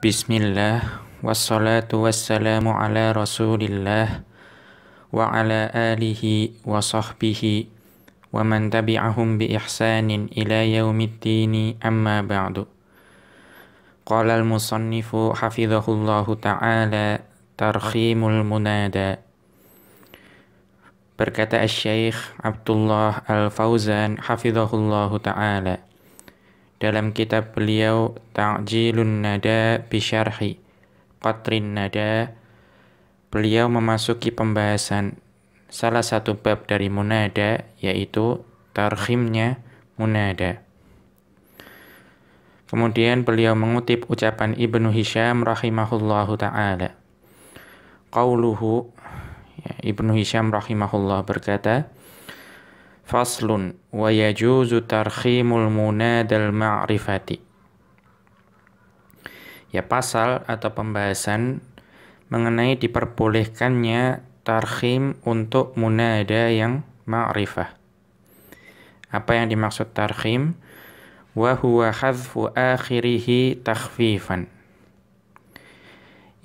بسم الله والصلاة والسلام على رسول الله وعلى آله وصحبه ومن تبعهم بإحسان إلى يوم الدين أما بعد قال المصنف حفظه الله تعالى ترخيم المنادى berkata عبد الله الفوزان حفظه الله تعالى dalam kitab beliau Ta'jilun Nada Bisharhi Qatrin Nada beliau memasuki pembahasan salah satu bab dari munada yaitu tarhimnya munada Kemudian beliau mengutip ucapan Ibnu Hisham rahimahullahu taala. Qauluhu ya, Ibnu Hisham rahimahullah berkata, Faslun wa yajuzu tarkhimul munadal ma'rifati. Ya pasal atau pembahasan mengenai diperbolehkannya tarkhim untuk munada yang ma'rifah. Apa yang dimaksud tarkhim? Wa huwa hadfu akhirihi takhfifan.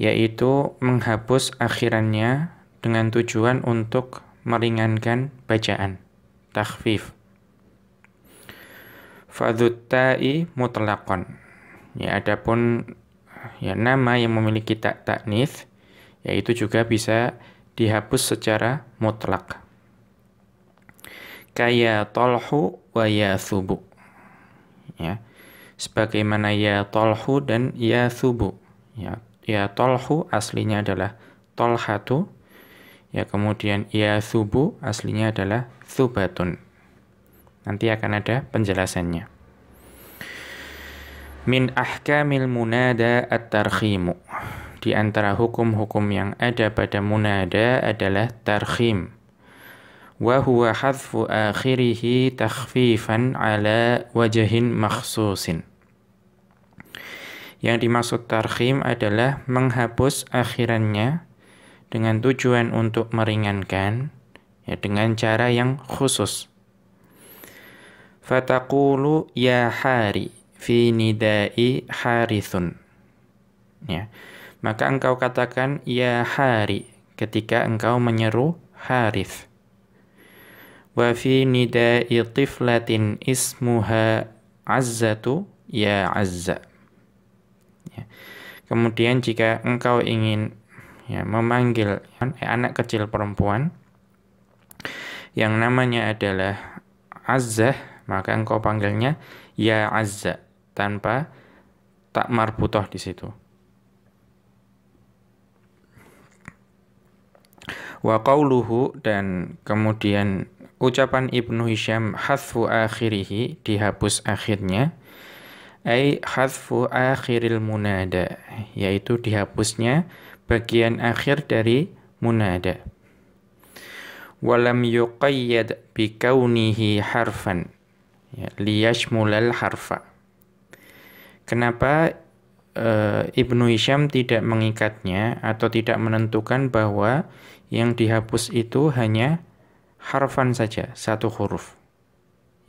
Yaitu menghapus akhirannya dengan tujuan untuk meringankan bacaan takhfif. Fadhutai mutlakon. Ya, adapun ya nama yang memiliki tak taknis yaitu juga bisa dihapus secara mutlak. Kaya tolhu wa ya subu. Ya. Sebagaimana ya tolhu dan ya subu. Ya, ya tolhu aslinya adalah tolhatu. Ya, kemudian ya subu aslinya adalah thubatun. Nanti akan ada penjelasannya. Min ahkamil munada at-tarkhimu. Di antara hukum-hukum yang ada pada munada adalah tarkhim. Wahuwa hadfu akhirihi takhfifan ala wajahin makhsusin. Yang dimaksud tarkhim adalah menghapus akhirannya dengan tujuan untuk meringankan ya dengan cara yang khusus. Fataqulu ya hari fi nidai harithun. Ya. Maka engkau katakan ya hari ketika engkau menyeru harith. Wa fi nidai tiflatin ismuha azzatu ya azza. Ya. Kemudian jika engkau ingin ya, memanggil ya, anak kecil perempuan, yang namanya adalah Azzah, maka engkau panggilnya Ya Azza tanpa tak marbutoh di situ. Wa qawluhu dan kemudian ucapan Ibnu Hisham hasfu akhirihi dihapus akhirnya ai hasfu akhiril munada yaitu dihapusnya bagian akhir dari munada walam yuqayyad bikaunihi harfan ya, liyashmulal harfa kenapa e, Ibnu Hisham tidak mengikatnya atau tidak menentukan bahwa yang dihapus itu hanya harfan saja satu huruf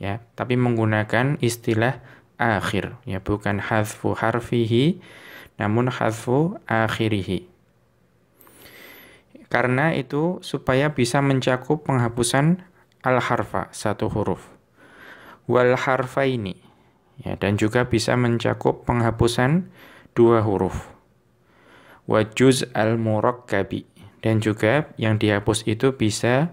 ya tapi menggunakan istilah akhir ya bukan hazfu harfihi namun hazfu akhirihi karena itu supaya bisa mencakup penghapusan al-harfa, satu huruf. Wal harfa ini. Ya, dan juga bisa mencakup penghapusan dua huruf. Wajuz al-murakkabi. Dan juga yang dihapus itu bisa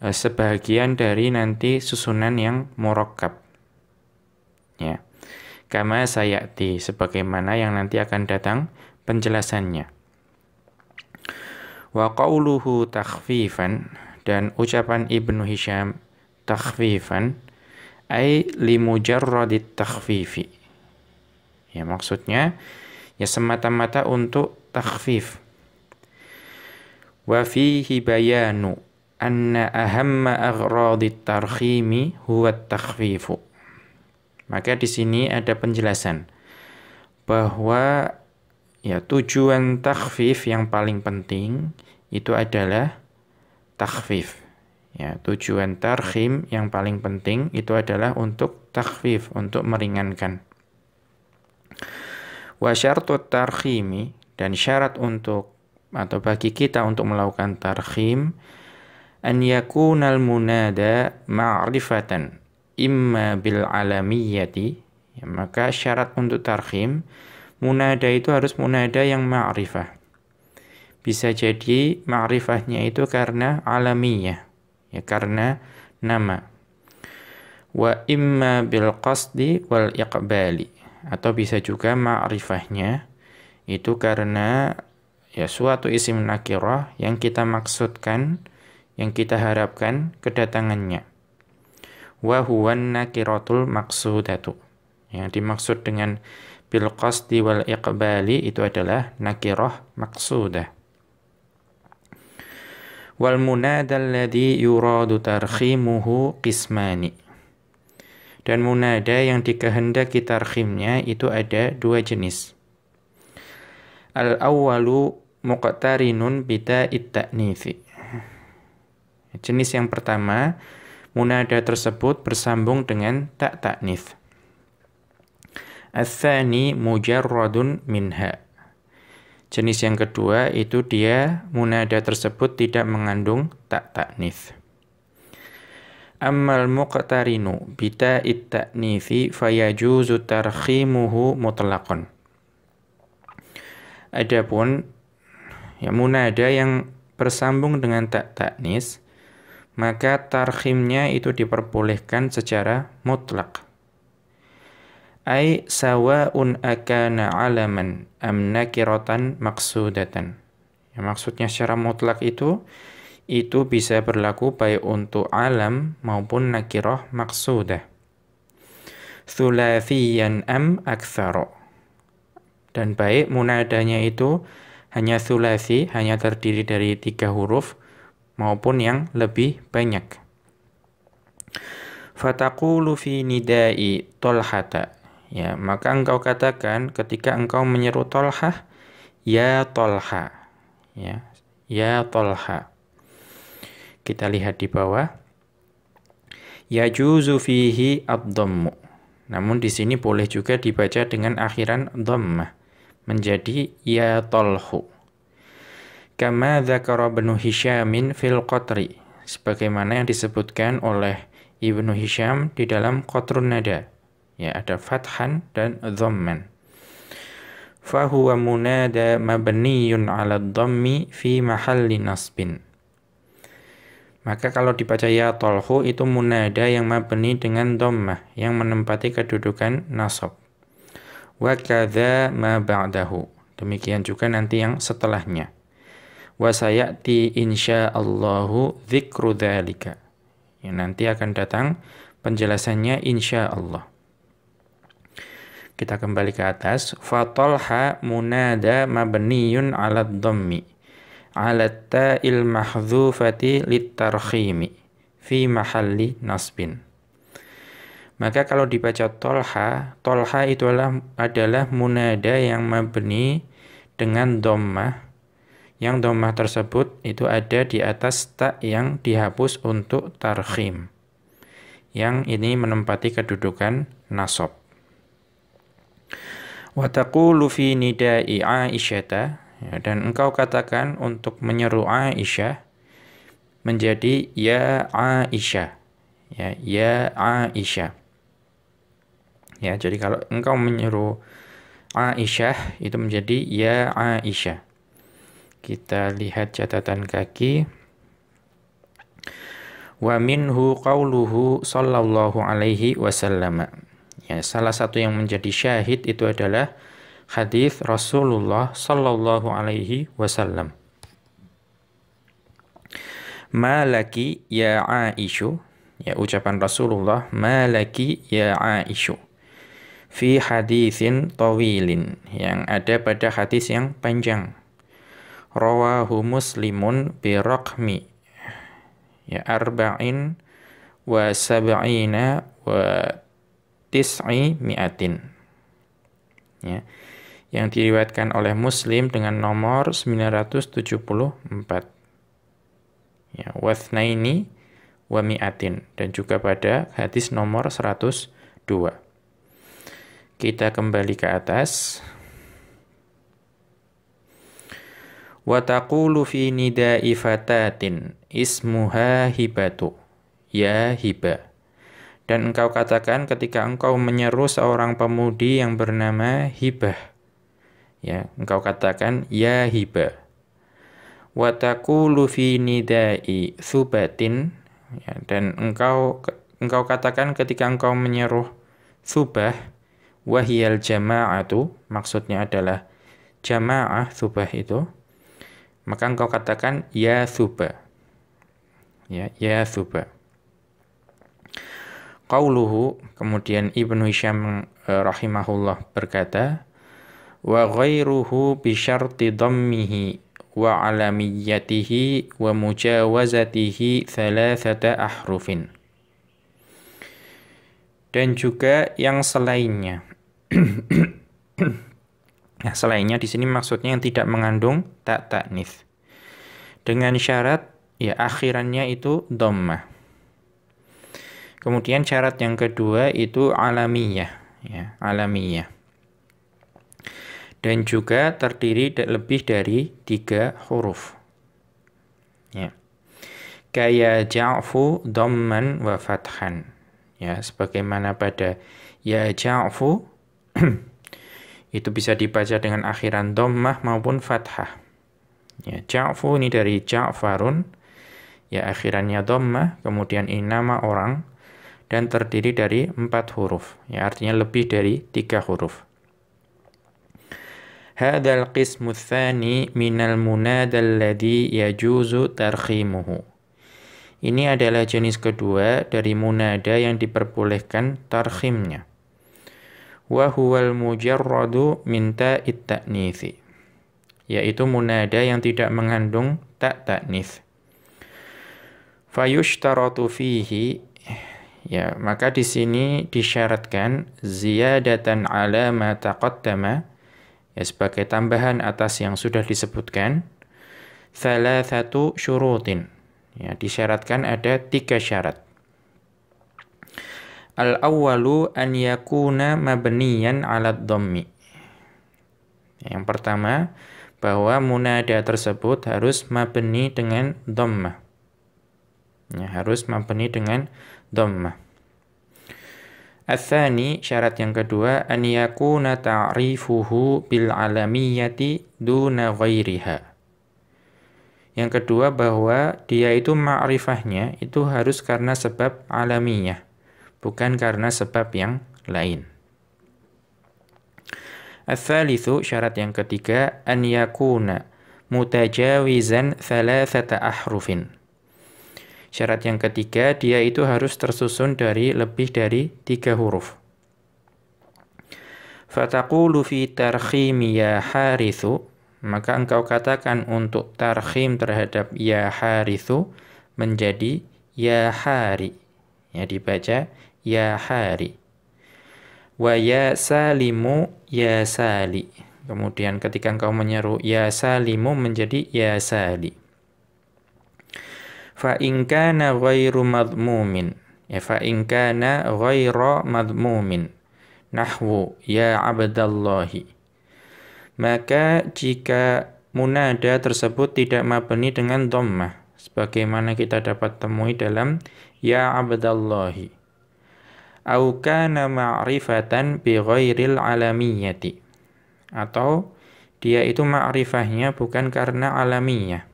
eh, sebagian dari nanti susunan yang murakkab. Ya. Kama sayati sebagaimana yang nanti akan datang penjelasannya. Wa qauluhu takhfifan dan ucapan Ibnu Hisham takhfifan ay limujarradit takhfifi. Ya maksudnya ya semata-mata untuk takhfif. Wa fihi bayanu anna ahamma aghradit tarkhimi huwa takhfifu. Maka di sini ada penjelasan bahwa Ya, tujuan takhfif yang paling penting itu adalah takhfif. Ya, tujuan tarhim yang paling penting itu adalah untuk takhfif, untuk meringankan. Wa syartu tarhimi dan syarat untuk atau bagi kita untuk melakukan tarhim an yakunal munada ma'rifatan imma bil alamiyati ya, maka syarat untuk tarhim munada itu harus munada yang ma'rifah. Bisa jadi ma'rifahnya itu karena alamiah, ya karena nama. Wa imma bil qasdi wal iqbali atau bisa juga ma'rifahnya itu karena ya suatu isim nakirah yang kita maksudkan, yang kita harapkan kedatangannya. Wa huwan nakiratul maksudatu. Yang dimaksud dengan bil qasdi wal iqbali itu adalah nakirah maksudah wal munada alladhi yuradu tarkhimuhu qismani dan munada yang dikehendaki tarkhimnya itu ada dua jenis al awwalu muqtarinun bida ta'nifi jenis yang pertama munada tersebut bersambung dengan tak taknif Athani mujarradun minha. Jenis yang kedua itu dia munada tersebut tidak mengandung tak taknif. Ammal muqtarinu bita it-ta'nifi fayajuzu tarkhimuhu mutlaqan. Adapun ya munada yang bersambung dengan tak taknis maka tarhimnya itu diperbolehkan secara mutlak Ai sawaun akana alaman am nakiratan maksudatan. Ya, maksudnya secara mutlak itu itu bisa berlaku baik untuk alam maupun nakiroh maksudah. Thulathiyan am aksaro Dan baik munadanya itu hanya thulathi, hanya terdiri dari tiga huruf maupun yang lebih banyak. Fataqulu fi nidai tolhata Ya, maka engkau katakan ketika engkau menyeru Tolha, ya Tolha. Ya, ya Tolha. Kita lihat di bawah. Ya juzu fihi Namun di sini boleh juga dibaca dengan akhiran dhammah menjadi ya Tolhu. Kama dzakara Ibnu Hisyamin fil Qatri sebagaimana yang disebutkan oleh Ibnu Hisham di dalam Qatrun Nada ya ada fathan dan dhamman fahuwa munada mabniyun ala dhammi fi mahalli nasbin maka kalau dibaca ya tolhu itu munada yang mabni dengan dhammah yang menempati kedudukan nasab wa kadza ma ba'dahu demikian juga nanti yang setelahnya wa sayati insyaallahu dzikru dzalika ya nanti akan datang penjelasannya insyaallah kita kembali ke atas. Fatolha munada mabniyun ala dhammi. Ala ta'il mahzufati litarkhimi. Fi mahalli nasbin. Maka kalau dibaca tolha, tolha itu adalah, adalah munada yang mabni dengan dommah. Yang dommah tersebut itu ada di atas tak yang dihapus untuk tarkhim. Yang ini menempati kedudukan nasob. Wa taqulu fi nida'i Aisyata ya, dan engkau katakan untuk menyeru Aisyah menjadi ya Aisyah. Ya, ya Aisyah. Ya, jadi kalau engkau menyeru Aisyah itu menjadi ya Aisyah. Kita lihat catatan kaki. Wa minhu qauluhu sallallahu alaihi wasallam. Ya, salah satu yang menjadi syahid itu adalah hadis Rasulullah sallallahu alaihi wasallam. Malaki ya Aisyu, ya ucapan Rasulullah, malaki ya Aisyu. Fi hadisin tawilin, yang ada pada hadis yang panjang. Rawahu Muslimun bi raqmi ya arba'in wa sab'ina wa tis'i mi'atin. Ya. Yang diriwayatkan oleh Muslim dengan nomor 974. Ya, wathnaini wa mi'atin dan juga pada hadis nomor 102. Kita kembali ke atas. Wa taqulu fi nida'i fatatin ismuha hibatu ya hiba dan engkau katakan ketika engkau menyeru seorang pemudi yang bernama Hibah. Ya, engkau katakan, Ya Hibah. Wataku lufi nidai subatin. Ya, dan engkau engkau katakan ketika engkau menyeru subah, wahiyal jama'atu, maksudnya adalah jama'ah subah itu, maka engkau katakan ya subah. Ya, ya subah. Qauluhu, kemudian Ibnu Hisham eh, rahimahullah berkata, wa ghairuhu bi syarti dhammihi wa alamiyatihi wa mujawazatihi thalathata ahrufin. Dan juga yang selainnya. nah, selainnya di sini maksudnya yang tidak mengandung tak taknif. Dengan syarat ya akhirannya itu dhammah. Kemudian syarat yang kedua itu alamiah, ya, alamiah. Dan juga terdiri lebih dari tiga huruf. Ya. Kaya ja'fu dhamman wa fathan. Ya, sebagaimana pada ya ja'fu itu bisa dibaca dengan akhiran dommah maupun fathah. Ya, ja'fu ini dari ja'farun, ya akhirannya dommah. kemudian ini nama orang, dan terdiri dari empat huruf, ya artinya lebih dari tiga huruf. Hadal qismu tsani minal munada ladhi yajuzu tarhimuhu. Ini adalah jenis kedua dari munada yang diperbolehkan tarkhimnya. Wa huwal mujarradu min ta'it ta'nitsi. Yaitu munada yang tidak mengandung tak ta'nits. Fayushtaratu fihi Ya, maka di sini disyaratkan ziyadatan ala ma taqaddama ya sebagai tambahan atas yang sudah disebutkan salah satu syurutin. Ya, disyaratkan ada tiga syarat. Al-awwalu an yakuna mabniyan ala dhammi. Yang pertama, bahwa munada tersebut harus mabni dengan dhamma Ya, harus mabni dengan dhammah. Atsani syarat yang kedua an yakuna ta'rifuhu bil alamiyati duna ghairiha. Yang kedua bahwa dia itu ma'rifahnya itu harus karena sebab alamiah, bukan karena sebab yang lain. Atsalitsu syarat yang ketiga an yakuna mutajawizan thalathata ahrufin Syarat yang ketiga, dia itu harus tersusun dari lebih dari tiga huruf. Fataqulu fi tarkhimi ya harithu, maka engkau katakan untuk tarkhim terhadap ya harithu menjadi ya hari. Ya dibaca ya hari. Wa ya salimu ya sali. Kemudian ketika engkau menyeru ya salimu menjadi ya sali fa in kana ghairu madmumin ya fa in kana ghairu madmumin nahwu ya abdallah maka jika munada tersebut tidak mabni dengan dhammah sebagaimana kita dapat temui dalam ya abdallah au kana ma'rifatan bi ghairil alamiyati atau dia itu ma'rifahnya bukan karena alamiyah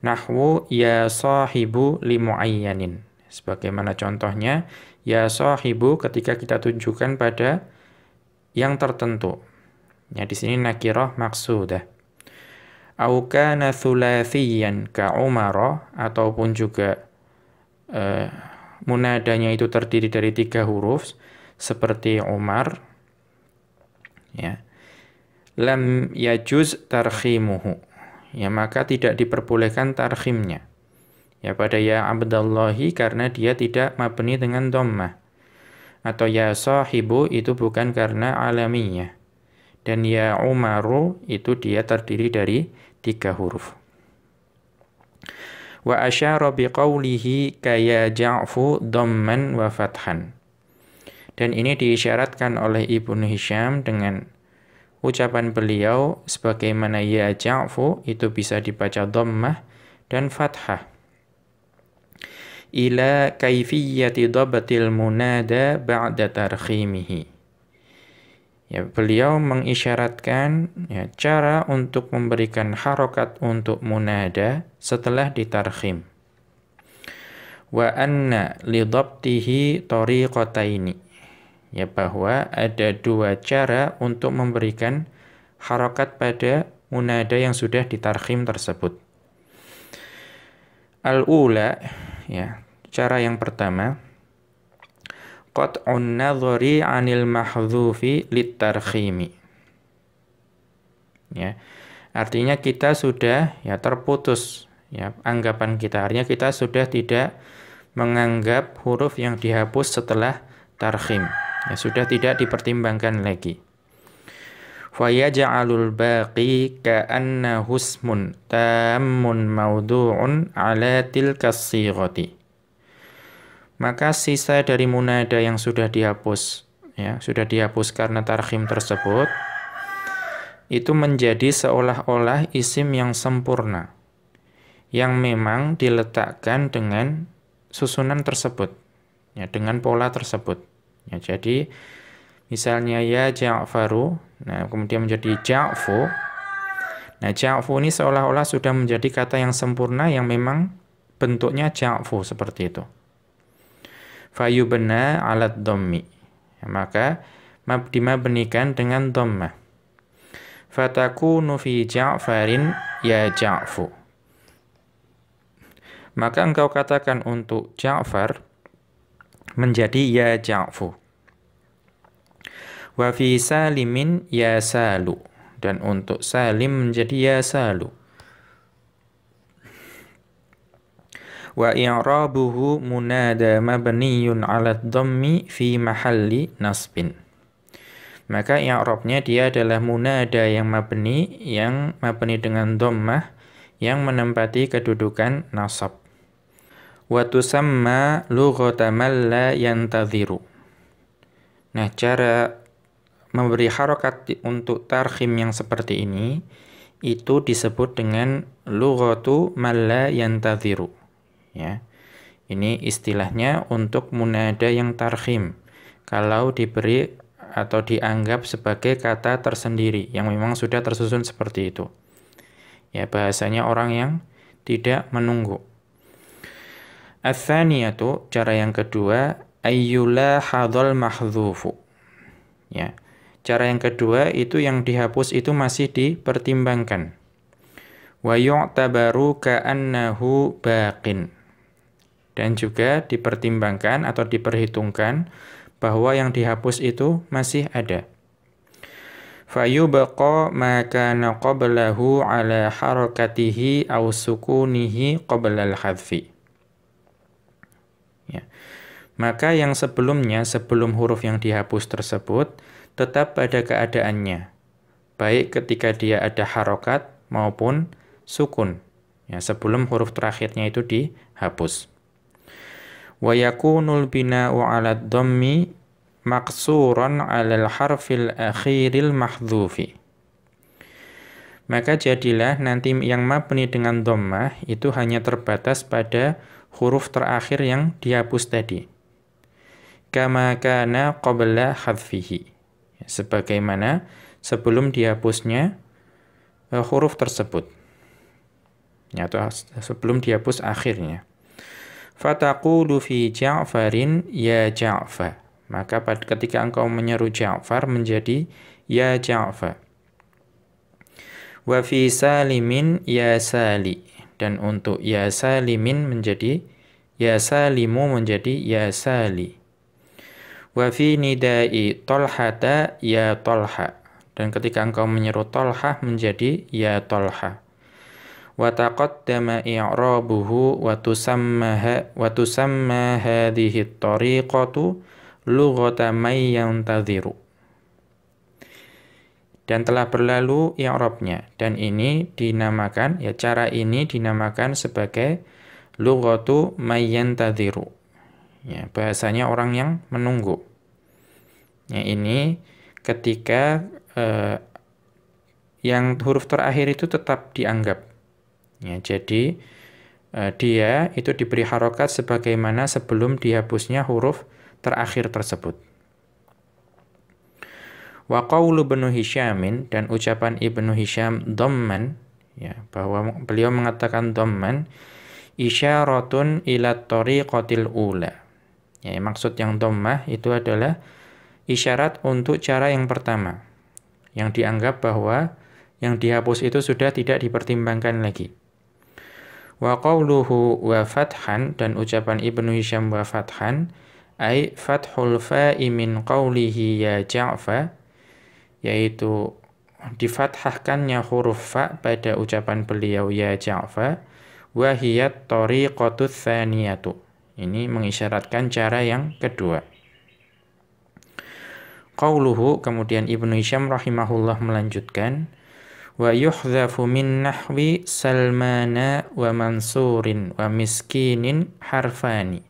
Nahwu ya sahibu muayyanin. Sebagaimana contohnya, ya sahibu ketika kita tunjukkan pada yang tertentu. Ya, di sini nakirah maksudah. Au kana thulathiyan ka umara, ataupun juga eh, munadanya itu terdiri dari tiga huruf seperti Umar ya. Lam yajuz tarhimuhu ya maka tidak diperbolehkan tarhimnya. Ya pada ya abdallahi karena dia tidak mabni dengan dhammah. Atau ya sahibu itu bukan karena alaminya. Dan ya umaru itu dia terdiri dari tiga huruf. Wa asyara biqawlihi kaya ja'fu dhamman wa fathan. Dan ini diisyaratkan oleh Ibnu Hisham dengan Ucapan beliau sebagaimana ya ja'fu itu bisa dibaca dhammah dan fathah. Ila kaifiyyati dhabatil munada ba'da tarkhimihi. Ya, beliau mengisyaratkan ya, cara untuk memberikan harokat untuk munada setelah ditarkhim. Wa anna lidabtihi tariqataini ya bahwa ada dua cara untuk memberikan harokat pada munada yang sudah ditarhim tersebut. Al-ula ya, cara yang pertama qat'un nadhari 'anil mahzufi litarhimi. Ya. Artinya kita sudah ya terputus ya anggapan kita. Artinya kita sudah tidak menganggap huruf yang dihapus setelah tarhim ya, sudah tidak dipertimbangkan lagi fayaj'alul baqi ka'anna husmun tammun maudu'un ala tilka maka sisa dari munada yang sudah dihapus ya sudah dihapus karena tarhim tersebut itu menjadi seolah-olah isim yang sempurna yang memang diletakkan dengan susunan tersebut ya dengan pola tersebut Ya, jadi misalnya ya Ja'faru, nah kemudian menjadi Ja'fu. Nah, Ja'fu ini seolah-olah sudah menjadi kata yang sempurna yang memang bentuknya Ja'fu seperti itu. Fayubna alat dommi. Ya, maka mabdima benikan dengan Fataku fataku fi Ja'farin ya Ja'fu. Maka engkau katakan untuk Ja'far, menjadi ya ja'fu. Wa fi salimin ya salu. Dan untuk salim menjadi ya salu. Wa i'rabuhu munada mabniyun ala dhammi fi mahalli nasbin. Maka i'rabnya dia adalah munada yang mabni, yang mabni dengan dhammah, yang menempati kedudukan nasab wa tusamma lughata man la yantadhiru. Nah, cara memberi harokat untuk tarhim yang seperti ini itu disebut dengan lughatu man la yantadhiru. Ya. Ini istilahnya untuk munada yang tarhim. Kalau diberi atau dianggap sebagai kata tersendiri yang memang sudah tersusun seperti itu. Ya, bahasanya orang yang tidak menunggu. Asaniyatu cara yang kedua ayyula hadol mahzufu Ya. Cara yang kedua itu yang dihapus itu masih dipertimbangkan. Wa yu'tabaru ka'annahu baqin. Dan juga dipertimbangkan atau diperhitungkan bahwa yang dihapus itu masih ada. Fayubqa ma kana qablahu ala harakatihi aw sukunihi qabla al-hadfi maka yang sebelumnya sebelum huruf yang dihapus tersebut tetap pada keadaannya, baik ketika dia ada harokat maupun sukun, ya, sebelum huruf terakhirnya itu dihapus. وَيَكُونُ الْبِنَاءُ عَلَى الدَّمِّ مَقْصُورًا عَلَى الْحَرْفِ الْأَخِيرِ الْمَحْذُوفِ Maka jadilah nanti yang mabni dengan dhammah itu hanya terbatas pada huruf terakhir yang dihapus tadi kama kana qabla hadfihi. Sebagaimana sebelum dihapusnya uh, huruf tersebut. Ya, atau sebelum dihapus akhirnya. Fataqulu fi Ja'farin ya ja'fa Maka ketika engkau menyeru Ja'far menjadi ya ja'fa Wa fi Salimin ya Sali. Dan untuk ya Salimin menjadi ya Salimu menjadi ya Sali. Wa fi nidai tolhata ya tolha. Dan ketika engkau menyeru tolha menjadi ya tolha. Wa taqaddama i'rabuhu wa tusammaha wa tusamma hadhihi tariqatu lughata may yantadhiru. Dan telah berlalu i'rabnya dan ini dinamakan ya cara ini dinamakan sebagai lughatu may yantadhiru Ya, bahasanya orang yang menunggu. Ya, ini ketika eh, yang huruf terakhir itu tetap dianggap. Ya, jadi eh, dia itu diberi harokat sebagaimana sebelum dihapusnya huruf terakhir tersebut. Wa qawlu Hisyamin dan ucapan Ibnu hisyam dhamman ya bahwa beliau mengatakan dhamman isyaratun ila tariqatil ula Ya, maksud yang domah itu adalah isyarat untuk cara yang pertama, yang dianggap bahwa yang dihapus itu sudah tidak dipertimbangkan lagi. Wa qawluhu wa fathan dan ucapan Ibnu Hisham wa fathan ay fathul fa'i min qawlihi ya ja'fa yaitu difathahkannya huruf fa pada ucapan beliau ya ja'fa wa hiya tariqatu tsaniyatu ini mengisyaratkan cara yang kedua. Qauluhu kemudian Ibnu Hisyam rahimahullah melanjutkan wa yuhzafu min nahwi salmana wa mansurin wa miskinin harfani.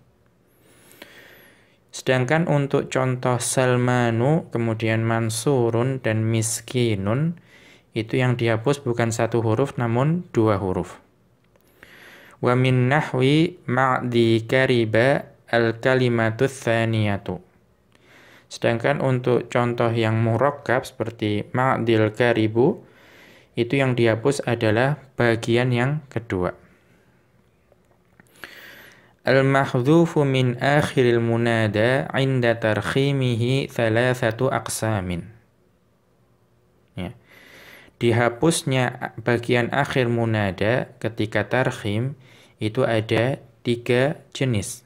Sedangkan untuk contoh salmanu, kemudian mansurun dan miskinun, itu yang dihapus bukan satu huruf namun dua huruf wa min nahwi ma'di kariba al kalimatus tsaniyatu sedangkan untuk contoh yang murokab seperti ma'dil karibu itu yang dihapus adalah bagian yang kedua al mahdhufu min akhiril munada 'inda tarkhimihi thalathatu aqsamin dihapusnya bagian akhir munada ketika tarhim itu ada tiga jenis.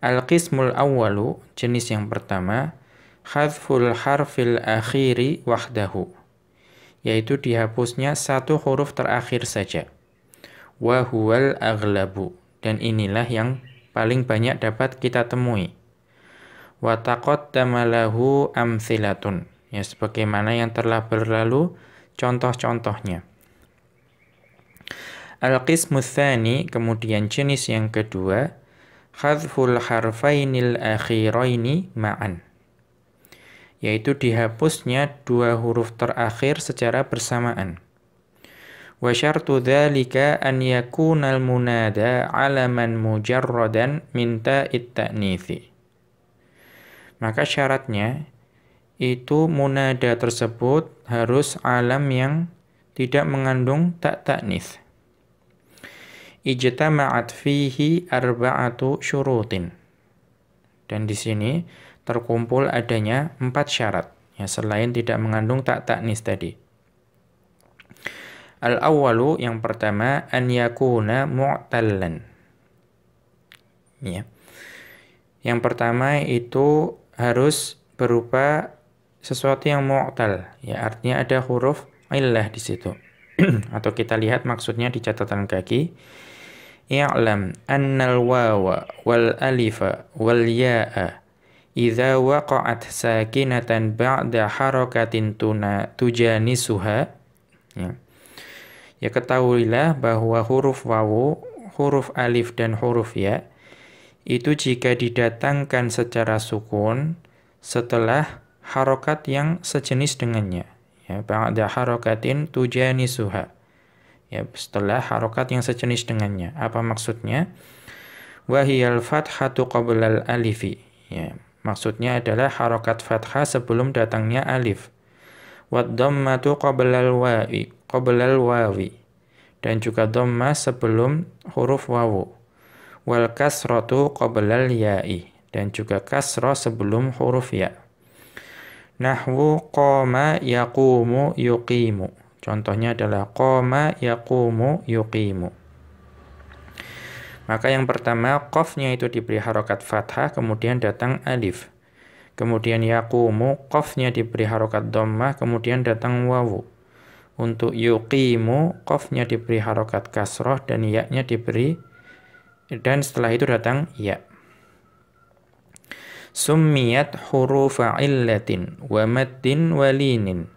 Al-qismul awalu jenis yang pertama, khadful harfil akhiri wahdahu, yaitu dihapusnya satu huruf terakhir saja. Wahuwal aglabu, dan inilah yang paling banyak dapat kita temui. Watakot tamalahu amthilatun, ya sebagaimana yang telah berlalu contoh-contohnya. Al-qismu kemudian jenis yang kedua hadful harfainil akhiraini ma'an yaitu dihapusnya dua huruf terakhir secara bersamaan. Wa syartu dzalika an yakuna al-munada 'alaman mujarradan min ta'it ta'nitsi. Maka syaratnya itu munada tersebut harus alam yang tidak mengandung tak taknis. Ijtama'at fihi arba'atu syurutin. Dan di sini terkumpul adanya empat syarat ya selain tidak mengandung tak taknis tadi. Al awwalu yang pertama an yakuna mu'tallan. Ya. Yang pertama itu harus berupa sesuatu yang mu'tal, ya artinya ada huruf illah di situ. Atau kita lihat maksudnya di catatan kaki. I'lam annal wawa wal alifa wal ya'a idza waqa'at sakinatan ba'da harakatin tuna tujanisuha ya. ya ketahuilah bahwa huruf wawu, huruf alif dan huruf ya itu jika didatangkan secara sukun setelah harokat yang sejenis dengannya. Ya, ba'da harokatin tujani suha. Ya, setelah harokat yang sejenis dengannya. Apa maksudnya? Wahiyal fathatu qablal alifi. Ya, maksudnya adalah harokat fathah sebelum datangnya alif. Waddammatu tu qablal wawi. Qablal wawi. Dan juga dhamma sebelum huruf wawu. Wal kasratu qablal ya'i. Dan juga kasro sebelum huruf ya' Nahwu qoma yakumu yuqimu. Contohnya adalah qoma yakumu yuqimu. Maka yang pertama kofnya itu diberi harokat fathah kemudian datang alif. Kemudian yakumu kofnya diberi harokat dhammah kemudian datang wawu. Untuk yukimu kofnya diberi harokat kasroh dan yaknya diberi dan setelah itu datang ya summiyat hurufa illatin wa maddin walinin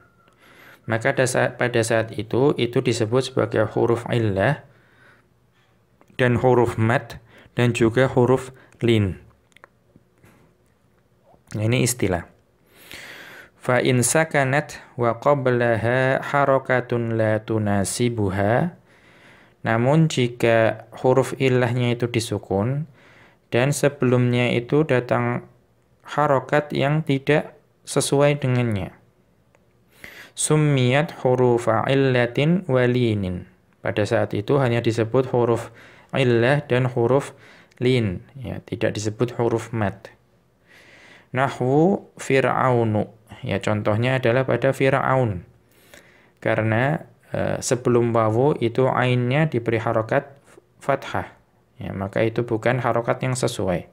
maka pada saat itu itu disebut sebagai huruf illah dan huruf mad dan juga huruf lin ini istilah fa in sakanat wa qablaha harakatun la tunasibuha namun jika huruf ilahnya itu disukun dan sebelumnya itu datang harokat yang tidak sesuai dengannya. Summiyat huruf illatin walinin. Pada saat itu hanya disebut huruf illah dan huruf lin, ya, tidak disebut huruf mat. Nahwu fir'aunu, ya contohnya adalah pada fir'aun. Karena eh, sebelum wawu itu ainnya diberi harokat fathah. Ya, maka itu bukan harokat yang sesuai.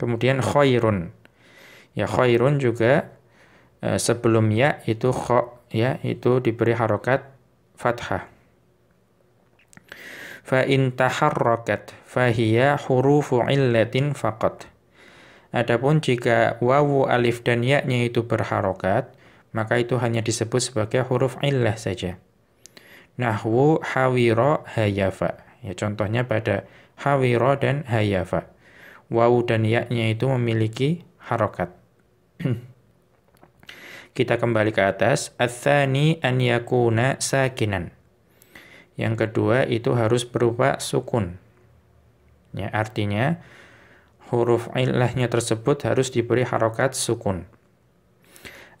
Kemudian khairun. Ya khairun juga eh, sebelum ya itu kho ya itu diberi harokat fathah. Fa in taharrakat hiya hurufu illatin faqat. Adapun jika wawu alif dan ya-nya itu berharokat, maka itu hanya disebut sebagai huruf illah saja. Nahwu hawiro hayafa. Ya, contohnya pada hawiro dan hayafa wawu dan ya-nya itu memiliki harokat. Kita kembali ke atas. Athani an yakuna sakinan. Yang kedua itu harus berupa sukun. Ya, artinya huruf ilahnya tersebut harus diberi harokat sukun.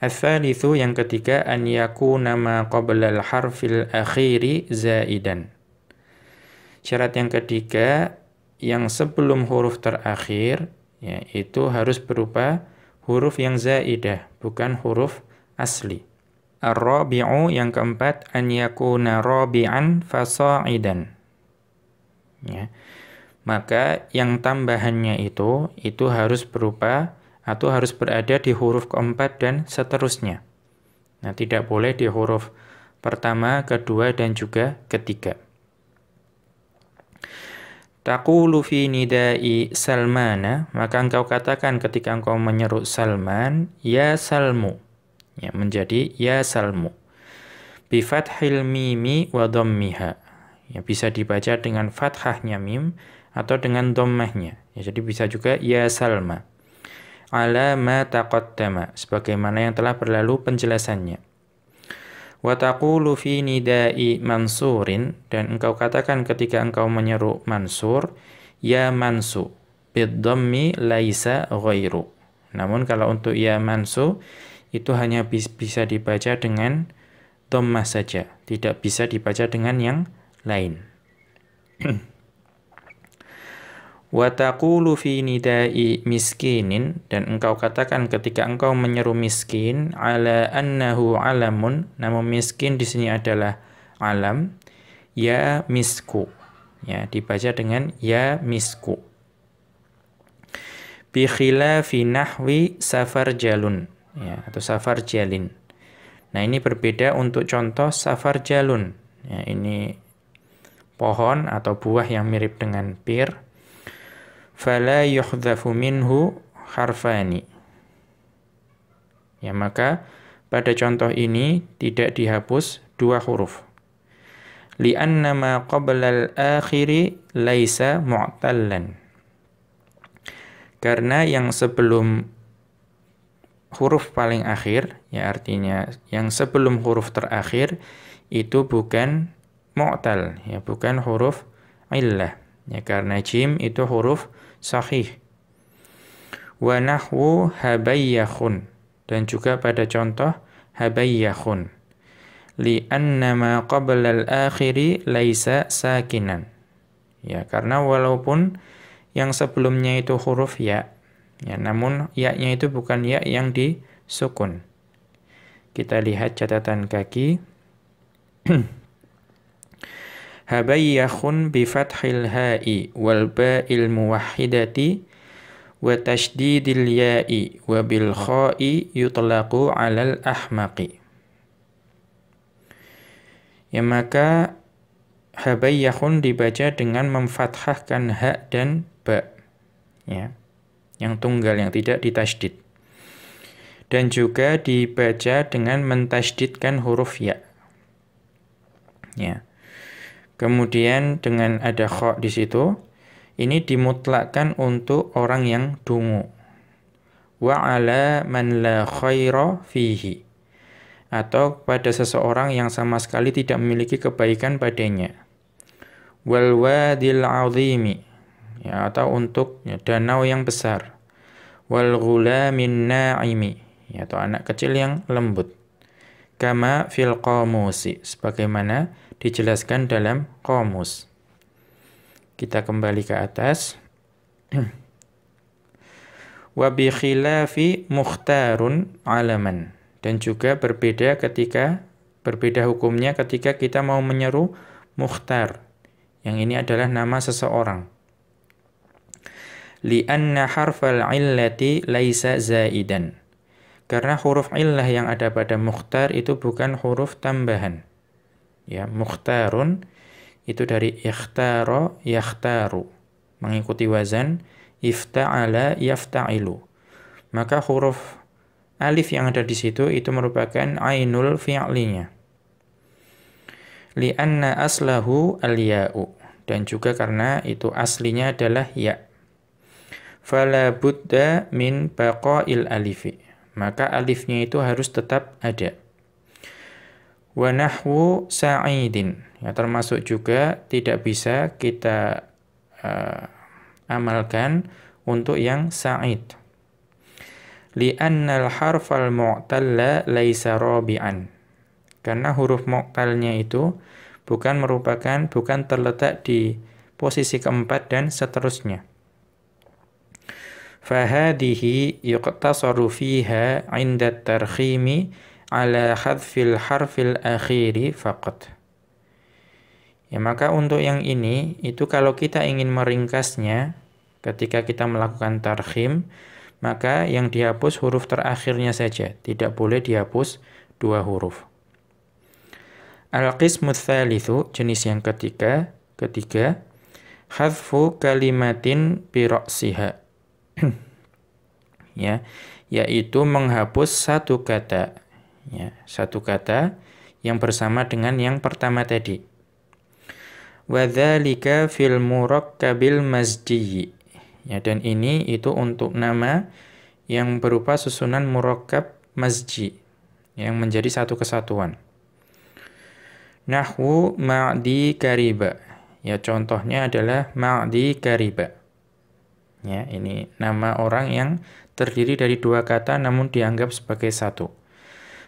Athalithu yang ketiga an yakuna ma qabla al-harfil akhiri zaidan. Syarat yang ketiga yang sebelum huruf terakhir ya, itu harus berupa huruf yang zaidah, bukan huruf asli. Ar-rabi'u yang keempat an yakuna rabi'an fasa'idan. Ya. Maka yang tambahannya itu itu harus berupa atau harus berada di huruf keempat dan seterusnya. Nah, tidak boleh di huruf pertama, kedua dan juga ketiga. Takulu fi nidai Salmana, maka engkau katakan ketika engkau menyeru Salman, ya Salmu. Ya, menjadi ya Salmu. Bi fathil mimi wa dhammiha. Ya, bisa dibaca dengan fathahnya mim atau dengan dhammahnya. Ya, jadi bisa juga ya Salma. Ala ma taqaddama, sebagaimana yang telah berlalu penjelasannya. Wataqulu fi nidai Mansurin dan engkau katakan ketika engkau menyeru Mansur, ya Mansu biddhammi laisa ghairu. Namun kalau untuk ya Mansu itu hanya bisa dibaca dengan dhamma saja, tidak bisa dibaca dengan yang lain. Wataqulu fi nidai miskinin dan engkau katakan ketika engkau menyeru miskin ala annahu alamun namun miskin di sini adalah alam ya misku ya dibaca dengan ya misku bi khilafi nahwi safar jalun ya atau safar jalin nah ini berbeda untuk contoh safar jalun ya ini pohon atau buah yang mirip dengan pir fala yuhdhafu minhu harfani. Ya maka pada contoh ini tidak dihapus dua huruf. Li'anna ma qabla al-akhiri laisa mu'tallan. Karena yang sebelum huruf paling akhir, ya artinya yang sebelum huruf terakhir itu bukan mu'tal, ya bukan huruf illah. Ya karena jim itu huruf sahih. Wa nahwu habayyakhun Dan juga pada contoh li Li'anna ma qabla al-akhiri laisa sakinan. Ya, karena walaupun yang sebelumnya itu huruf ya, ya namun ya-nya itu bukan ya yang disukun. Kita lihat catatan kaki. habayyahun bifathil ha'i wal ba'il muwahhidati wa tashdidil ya'i wa bil kha'i yutlaqu 'alal ahmaqi ya maka habayyahun dibaca dengan memfathahkan ha dan ba ya yang tunggal yang tidak ditasydid dan juga dibaca dengan mentasdidkan huruf ya ya Kemudian dengan ada kho di situ, ini dimutlakkan untuk orang yang dungu. Wa ala man la khaira fihi. Atau pada seseorang yang sama sekali tidak memiliki kebaikan padanya. Wal wadil azimi. Ya, atau untuk ya, danau yang besar. Wal ghulamin na'imi. Ya, atau anak kecil yang lembut. Kama fil qamusi. Sebagaimana dijelaskan dalam komus. Kita kembali ke atas. Wabi khilafi mukhtarun alaman dan juga berbeda ketika berbeda hukumnya ketika kita mau menyeru mukhtar. Yang ini adalah nama seseorang. Lianna harfal illati laisa zaidan. Karena huruf illah yang ada pada mukhtar itu bukan huruf tambahan ya mukhtarun itu dari ikhtaro yakhtaru mengikuti wazan ifta'ala yafta'ilu maka huruf alif yang ada di situ itu merupakan ainul fi'linya li'anna aslahu al dan juga karena itu aslinya adalah ya fala budda min baqa'il alifi maka alifnya itu harus tetap ada wa nahwu sa'idin ya termasuk juga tidak bisa kita uh, amalkan untuk yang sa'id li'annal harfal mu'talla laisa rabi'an karena huruf mu'talnya itu bukan merupakan bukan terletak di posisi keempat dan seterusnya fahadihi yuqtasaru fiha 'inda tarkhimi ala hadfil harfil akhiri faqat. Ya maka untuk yang ini itu kalau kita ingin meringkasnya ketika kita melakukan tarhim maka yang dihapus huruf terakhirnya saja tidak boleh dihapus dua huruf. Al-qismu thalithu jenis yang ketiga ketiga hadfu kalimatin biroksiha ya yaitu menghapus satu kata ya, satu kata yang bersama dengan yang pertama tadi. Wadhalika fil murakkabil mazdiyi. Ya, dan ini itu untuk nama yang berupa susunan murakkab masji yang menjadi satu kesatuan. Nahwu ma'di kariba. Ya, contohnya adalah ma'di kariba. Ya, ini nama orang yang terdiri dari dua kata namun dianggap sebagai satu.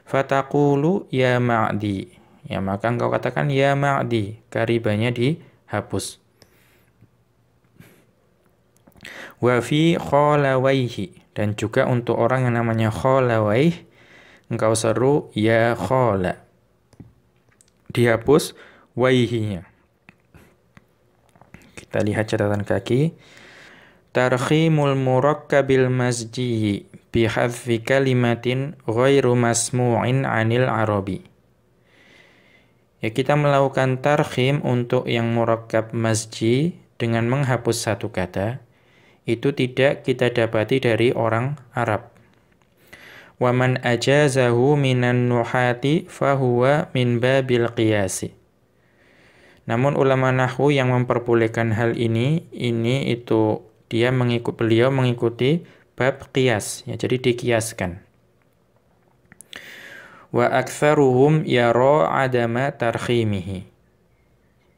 Fatakulu ya ma'di. Ya, maka engkau katakan ya ma'di. Karibanya dihapus. Wa fi kholawaihi. Dan juga untuk orang yang namanya kholawaih, engkau seru ya khola. Dihapus waihinya. Kita lihat catatan kaki. Tarkhimul murakkabil masjiyi bihadfi kalimatin ghairu masmu'in anil arabi. Ya, kita melakukan tarhim untuk yang murakab masji dengan menghapus satu kata. Itu tidak kita dapati dari orang Arab. Waman ajazahu minan nuhati fahuwa min babil qiyasi. Namun ulama nahwu yang memperbolehkan hal ini, ini itu dia mengikut beliau mengikuti bab kias ya jadi dikiaskan wa aktsaruhum yara adama tarkhimihi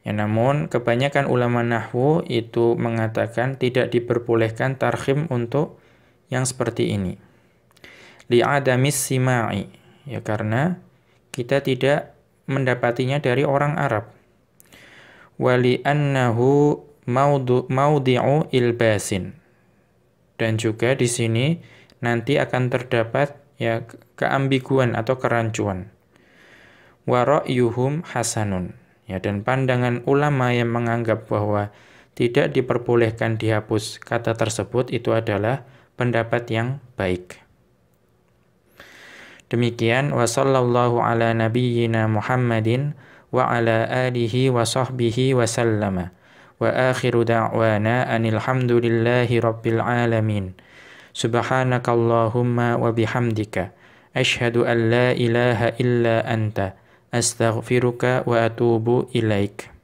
ya namun kebanyakan ulama nahwu itu mengatakan tidak diperbolehkan tarkhim untuk yang seperti ini li adamis simai ya karena kita tidak mendapatinya dari orang Arab wali annahu maudu, maudi'u ilbasin dan juga di sini nanti akan terdapat ya keambiguan atau kerancuan. Warok yuhum hasanun. Ya, dan pandangan ulama yang menganggap bahwa tidak diperbolehkan dihapus kata tersebut itu adalah pendapat yang baik. Demikian wa sallallahu ala nabiyyina Muhammadin wa ala alihi wa sahbihi wa sallama. وآخر دعوانا أن الحمد لله رب العالمين سبحانك اللهم وبحمدك أشهد أن لا إله إلا أنت أستغفرك وأتوب إليك